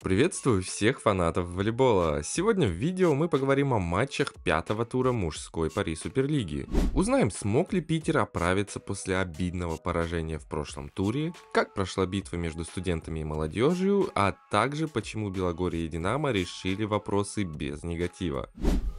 Приветствую всех фанатов волейбола! Сегодня в видео мы поговорим о матчах пятого тура мужской Пари Суперлиги. Узнаем, смог ли Питер оправиться после обидного поражения в прошлом туре, как прошла битва между студентами и молодежью, а также почему Белогорье и Динамо решили вопросы без негатива.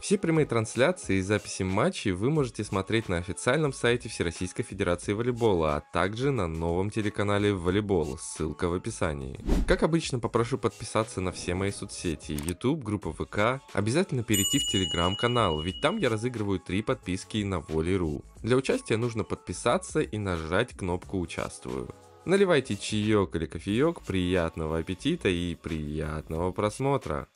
Все прямые трансляции и записи матчей вы можете смотреть на официальном сайте Всероссийской Федерации Волейбола, а также на новом телеканале «Волейбол», ссылка в описании. Как обычно, попрошу подписаться подписаться на все мои соцсети, YouTube, группа ВК, обязательно перейти в телеграм-канал, ведь там я разыгрываю три подписки на Воли.ру. Для участия нужно подписаться и нажать кнопку «Участвую». Наливайте чаек или кофеек, приятного аппетита и приятного просмотра!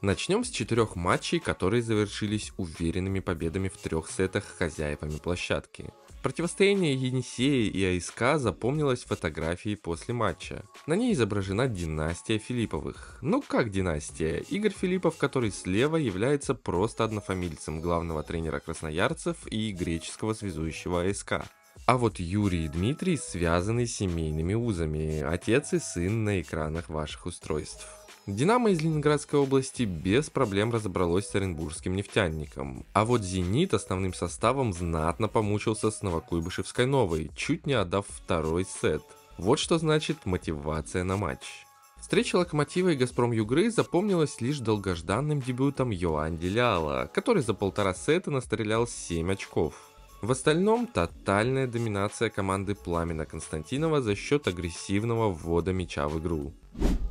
Начнем с четырех матчей, которые завершились уверенными победами в трех сетах хозяевами площадки. Противостояние Енисея и Айска запомнилось фотографией после матча. На ней изображена династия Филипповых. Ну как династия? Игорь Филиппов, который слева является просто однофамильцем главного тренера красноярцев и греческого связующего АСК. А вот Юрий и Дмитрий связаны семейными узами, отец и сын на экранах ваших устройств. Динамо из Ленинградской области без проблем разобралось с оренбургским нефтяником. А вот Зенит основным составом знатно помучился с Новокуйбышевской новой, чуть не отдав второй сет. Вот что значит мотивация на матч. Встреча Локомотива и Газпром Югры запомнилась лишь долгожданным дебютом Йоан Деляла, который за полтора сета настрелял 7 очков. В остальном тотальная доминация команды Пламена Константинова за счет агрессивного ввода мяча в игру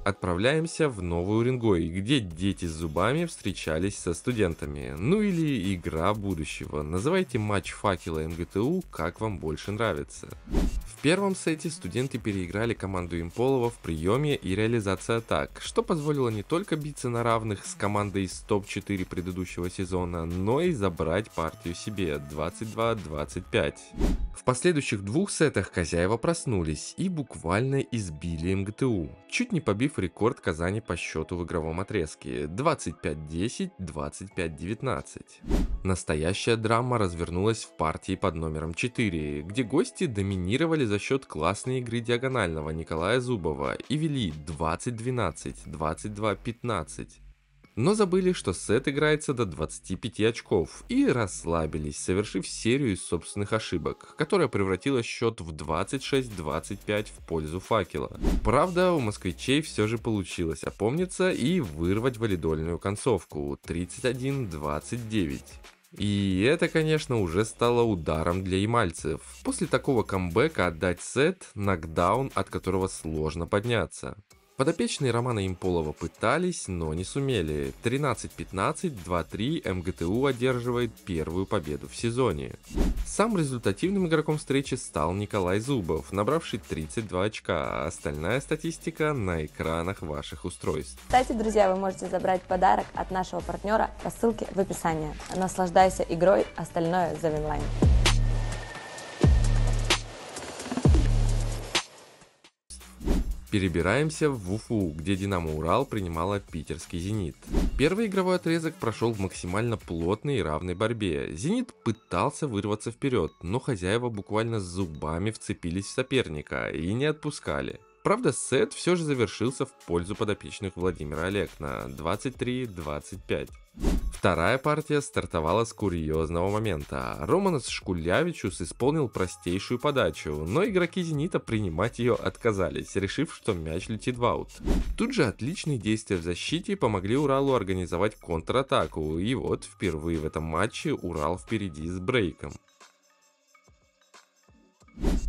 отправляемся в новую Уренгой, где дети с зубами встречались со студентами. Ну или игра будущего. Называйте матч факела МГТУ, как вам больше нравится. В первом сете студенты переиграли команду Имполова в приеме и реализации атак, что позволило не только биться на равных с командой из топ-4 предыдущего сезона, но и забрать партию себе 22-25. В последующих двух сетах хозяева проснулись и буквально избили МГТУ, чуть не побив рекорд Казани по счету в игровом отрезке 25-10, 25-19. Настоящая драма развернулась в партии под номером 4, где гости доминировали за счет классной игры диагонального Николая Зубова и вели 20-12, 22-15 но забыли, что сет играется до 25 очков и расслабились, совершив серию из собственных ошибок, которая превратила счет в 26-25 в пользу факела. Правда, у москвичей все же получилось опомниться и вырвать валидольную концовку 31-29. И это, конечно, уже стало ударом для ямальцев. После такого камбэка отдать сет, нокдаун, от которого сложно подняться. Подопечные Романа Имполова пытались, но не сумели. 13-15, 2-3 МГТУ одерживает первую победу в сезоне. Сам результативным игроком встречи стал Николай Зубов, набравший 32 очка, а остальная статистика на экранах ваших устройств. Кстати, друзья, вы можете забрать подарок от нашего партнера по ссылке в описании. Наслаждайся игрой, остальное за Винлайн. Перебираемся в Уфу, где Динамо Урал принимала питерский Зенит. Первый игровой отрезок прошел в максимально плотной и равной борьбе. Зенит пытался вырваться вперед, но хозяева буквально зубами вцепились в соперника и не отпускали. Правда, сет все же завершился в пользу подопечных Владимира Олег на 23-25. Вторая партия стартовала с курьезного момента. Романос Шкулявичус исполнил простейшую подачу, но игроки Зенита принимать ее отказались, решив, что мяч летит в аут. Тут же отличные действия в защите помогли Уралу организовать контратаку, и вот впервые в этом матче Урал впереди с брейком.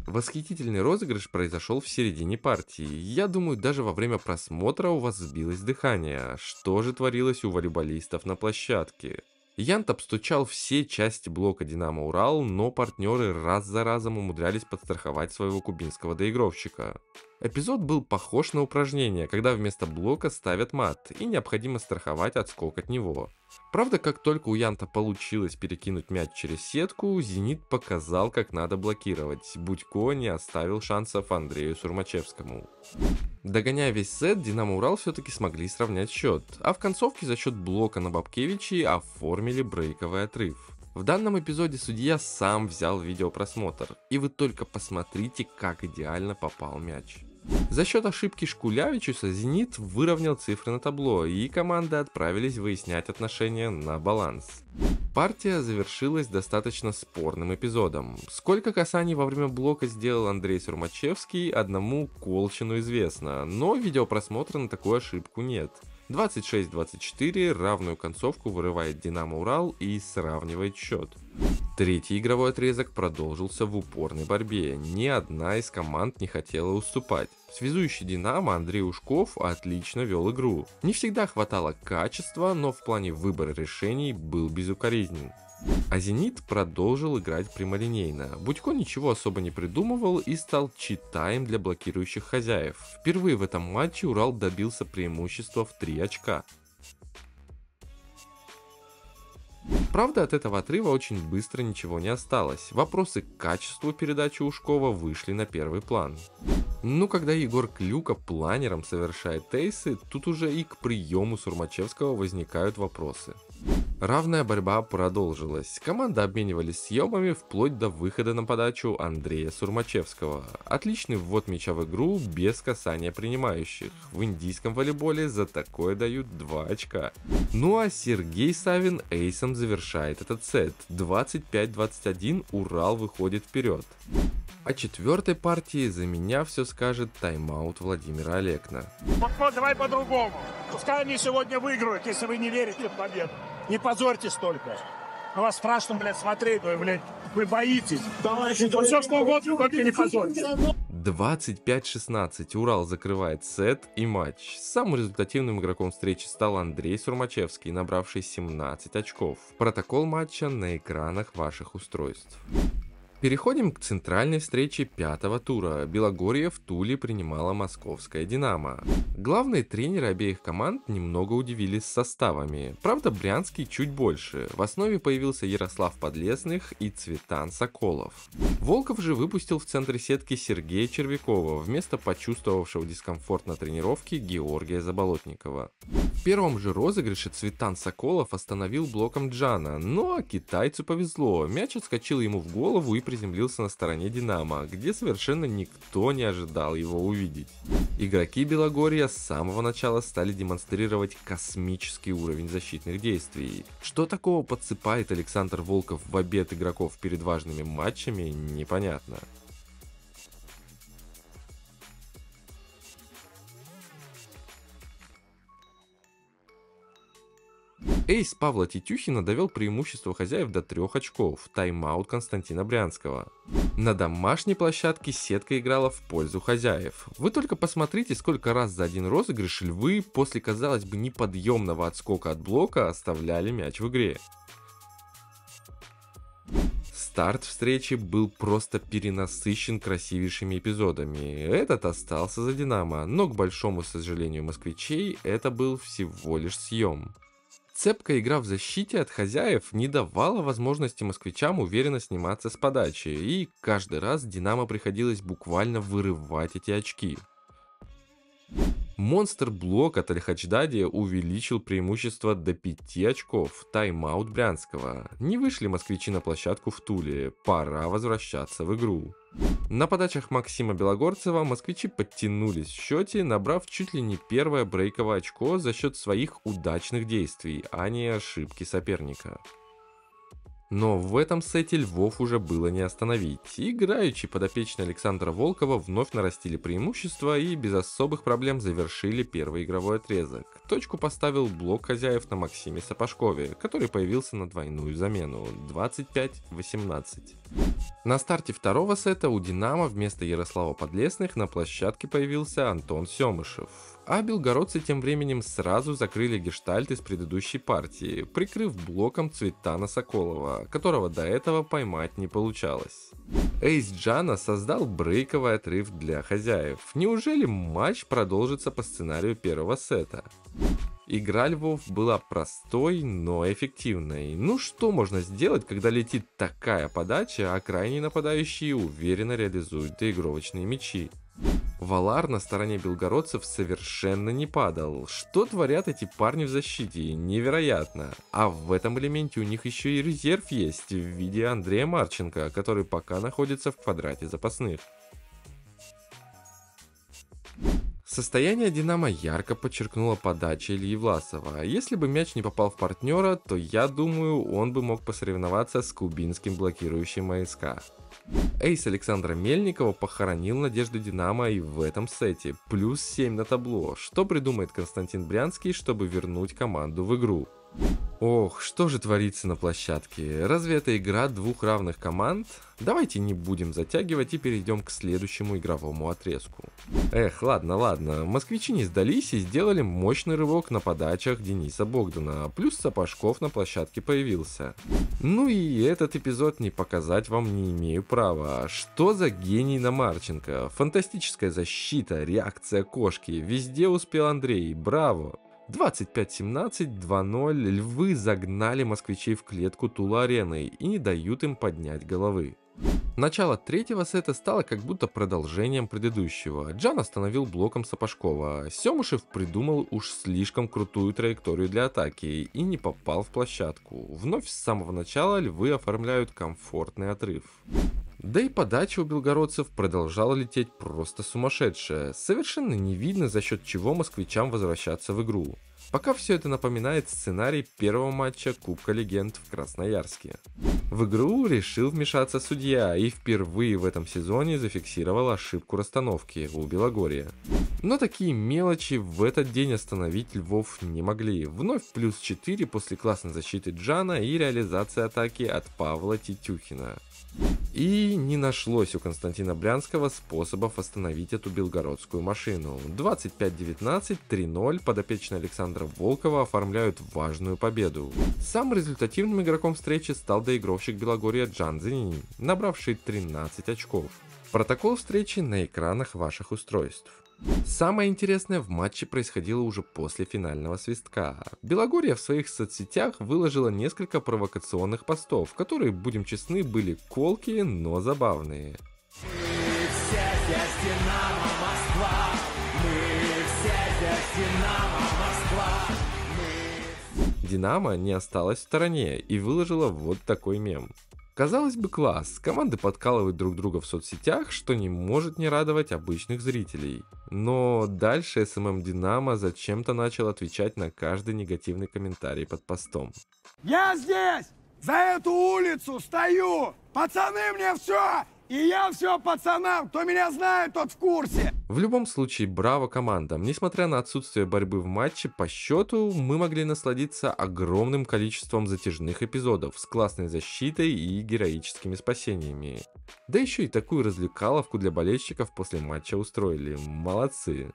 Восхитительный розыгрыш произошел в середине партии. Я думаю, даже во время просмотра у вас сбилось дыхание. Что же творилось у волейболистов на площадке? Янт обстучал все части блока «Динамо Урал», но партнеры раз за разом умудрялись подстраховать своего кубинского доигровщика. Эпизод был похож на упражнение, когда вместо блока ставят мат и необходимо страховать отскок от него. Правда, как только у Янта получилось перекинуть мяч через сетку, Зенит показал, как надо блокировать. Будько не оставил шансов Андрею Сурмачевскому. Догоняя весь сет, Динамо Урал все-таки смогли сравнять счет, а в концовке за счет блока на Бабкевичи оформили брейковый отрыв. В данном эпизоде судья сам взял видеопросмотр, и вы только посмотрите, как идеально попал мяч. За счет ошибки Шкулявичуса «Зенит» выровнял цифры на табло, и команды отправились выяснять отношения на баланс. Партия завершилась достаточно спорным эпизодом. Сколько касаний во время блока сделал Андрей Сурмачевский, одному Колчину известно, но видеопросмотра на такую ошибку нет. 26-24 равную концовку вырывает «Динамо Урал» и сравнивает счет. Третий игровой отрезок продолжился в упорной борьбе, ни одна из команд не хотела уступать. Связующий Динамо Андрей Ушков отлично вел игру. Не всегда хватало качества, но в плане выбора решений был безукоризнен. А «Зенит» продолжил играть прямолинейно. Будько ничего особо не придумывал и стал читаем для блокирующих хозяев. Впервые в этом матче Урал добился преимущества в 3 очка. Правда, от этого отрыва очень быстро ничего не осталось. Вопросы к качеству передачи Ушкова вышли на первый план. Ну, когда Егор Клюка планером совершает тейсы, тут уже и к приему Сурмачевского возникают вопросы. Равная борьба продолжилась. Команда обменивались съемами вплоть до выхода на подачу Андрея Сурмачевского. Отличный ввод мяча в игру без касания принимающих. В индийском волейболе за такое дают 2 очка. Ну а Сергей Савин эйсом завершает этот сет. 25-21 Урал выходит вперед. О четвертой партии за меня все скажет тайм-аут Владимира Олекна. Давай по-другому. Пускай они сегодня выиграют, если вы не верите в победу. Не позорьте столько. У вас страшно, блядь, смотреть, вы, блядь, вы боитесь. Товарищи, ну, все, что угодно, только не позорьтесь. 25-16 Урал закрывает сет и матч. Самым результативным игроком встречи стал Андрей Сурмачевский, набравший 17 очков. Протокол матча на экранах ваших устройств. Переходим к центральной встрече пятого тура. Белогорье в Туле принимала московская «Динамо». Главные тренеры обеих команд немного удивились составами. Правда, Брянский чуть больше. В основе появился Ярослав Подлесных и Цветан Соколов. Волков же выпустил в центре сетки Сергея Червякова вместо почувствовавшего дискомфорт на тренировке Георгия Заболотникова. В первом же розыгрыше Цветан Соколов остановил блоком Джана, но китайцу повезло. Мяч отскочил ему в голову и приземлился на стороне Динамо, где совершенно никто не ожидал его увидеть. Игроки Белогорья с самого начала стали демонстрировать космический уровень защитных действий. Что такого подсыпает Александр Волков в обед игроков перед важными матчами, непонятно. Эйс Павла Тетюхина довел преимущество хозяев до трех очков, тайм-аут Константина Брянского. На домашней площадке сетка играла в пользу хозяев. Вы только посмотрите, сколько раз за один розыгрыш львы после, казалось бы, неподъемного отскока от блока оставляли мяч в игре. Старт встречи был просто перенасыщен красивейшими эпизодами. Этот остался за «Динамо», но, к большому сожалению москвичей, это был всего лишь съем. Цепкая игра в защите от хозяев не давала возможности москвичам уверенно сниматься с подачи, и каждый раз «Динамо» приходилось буквально вырывать эти очки. Монстр-блок от Альхачдади увеличил преимущество до 5 очков, тайм-аут Брянского. Не вышли москвичи на площадку в Туле, пора возвращаться в игру. На подачах Максима Белогорцева москвичи подтянулись в счете, набрав чуть ли не первое брейковое очко за счет своих удачных действий, а не ошибки соперника. Но в этом сете Львов уже было не остановить. Играючи подопечные Александра Волкова вновь нарастили преимущество и без особых проблем завершили первый игровой отрезок. Точку поставил блок хозяев на Максиме Сапожкове, который появился на двойную замену 25-18. На старте второго сета у «Динамо» вместо Ярослава Подлесных на площадке появился Антон Семышев а белгородцы тем временем сразу закрыли гештальт из предыдущей партии, прикрыв блоком Цветана Соколова, которого до этого поймать не получалось. Эйс Джана создал брейковый отрыв для хозяев. Неужели матч продолжится по сценарию первого сета? Игра львов была простой, но эффективной. Ну что можно сделать, когда летит такая подача, а крайние нападающие уверенно реализуют доигровочные мячи? Валар на стороне белгородцев совершенно не падал. Что творят эти парни в защите? Невероятно. А в этом элементе у них еще и резерв есть в виде Андрея Марченко, который пока находится в квадрате запасных. Состояние «Динамо» ярко подчеркнула подача Ильи Власова. Если бы мяч не попал в партнера, то я думаю, он бы мог посоревноваться с кубинским блокирующим АСК. Эйс Александра Мельникова похоронил надежду Динамо и в этом сете. Плюс 7 на табло. Что придумает Константин Брянский, чтобы вернуть команду в игру? Ох, что же творится на площадке? Разве это игра двух равных команд? Давайте не будем затягивать и перейдем к следующему игровому отрезку. Эх, ладно, ладно. Москвичи не сдались и сделали мощный рывок на подачах Дениса Богдана, плюс Сапожков на площадке появился. Ну и этот эпизод не показать вам не имею права. Что за гений на Марченко? Фантастическая защита, реакция кошки. Везде успел Андрей, браво. 25-17-2-0 львы загнали москвичей в клетку Тула-арены и не дают им поднять головы. Начало третьего сета стало как будто продолжением предыдущего. Джан остановил блоком Сапожкова. А Семушев придумал уж слишком крутую траекторию для атаки и не попал в площадку. Вновь с самого начала львы оформляют комфортный отрыв. Да и подача у белгородцев продолжала лететь просто сумасшедшая. Совершенно не видно, за счет чего москвичам возвращаться в игру. Пока все это напоминает сценарий первого матча Кубка Легенд в Красноярске. В игру решил вмешаться судья и впервые в этом сезоне зафиксировал ошибку расстановки у Белогория. Но такие мелочи в этот день остановить Львов не могли. Вновь плюс 4 после классной защиты Джана и реализации атаки от Павла Титюхина. И не нашлось у Константина Брянского способов остановить эту белгородскую машину. 25-19, 3-0 подопечные Александра Волкова оформляют важную победу. Самым результативным игроком встречи стал доигровщик Белогория Джан Зинин, набравший 13 очков. Протокол встречи на экранах ваших устройств. Самое интересное в матче происходило уже после финального свистка. Белогорья в своих соцсетях выложила несколько провокационных постов, которые, будем честны, были колкие, но забавные. Динамо не осталось в стороне и выложила вот такой мем. Казалось бы, класс. Команды подкалывают друг друга в соцсетях, что не может не радовать обычных зрителей. Но дальше СММ эм эм Динамо зачем-то начал отвечать на каждый негативный комментарий под постом. Я здесь! За эту улицу стою! Пацаны мне все! И я все пацанам, кто меня знает, тот в курсе. В любом случае, браво командам. Несмотря на отсутствие борьбы в матче, по счету мы могли насладиться огромным количеством затяжных эпизодов с классной защитой и героическими спасениями. Да еще и такую развлекаловку для болельщиков после матча устроили. Молодцы.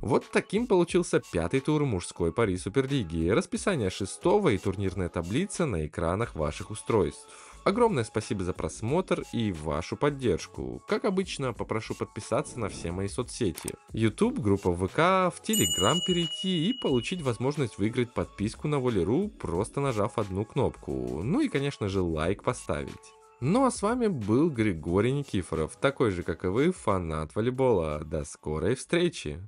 Вот таким получился пятый тур мужской пари Суперлиги. Расписание шестого и турнирная таблица на экранах ваших устройств. Огромное спасибо за просмотр и вашу поддержку. Как обычно, попрошу подписаться на все мои соцсети. YouTube, группа ВК, в Telegram перейти и получить возможность выиграть подписку на Волеру, просто нажав одну кнопку. Ну и, конечно же, лайк поставить. Ну а с вами был Григорий Никифоров, такой же, как и вы, фанат волейбола. До скорой встречи!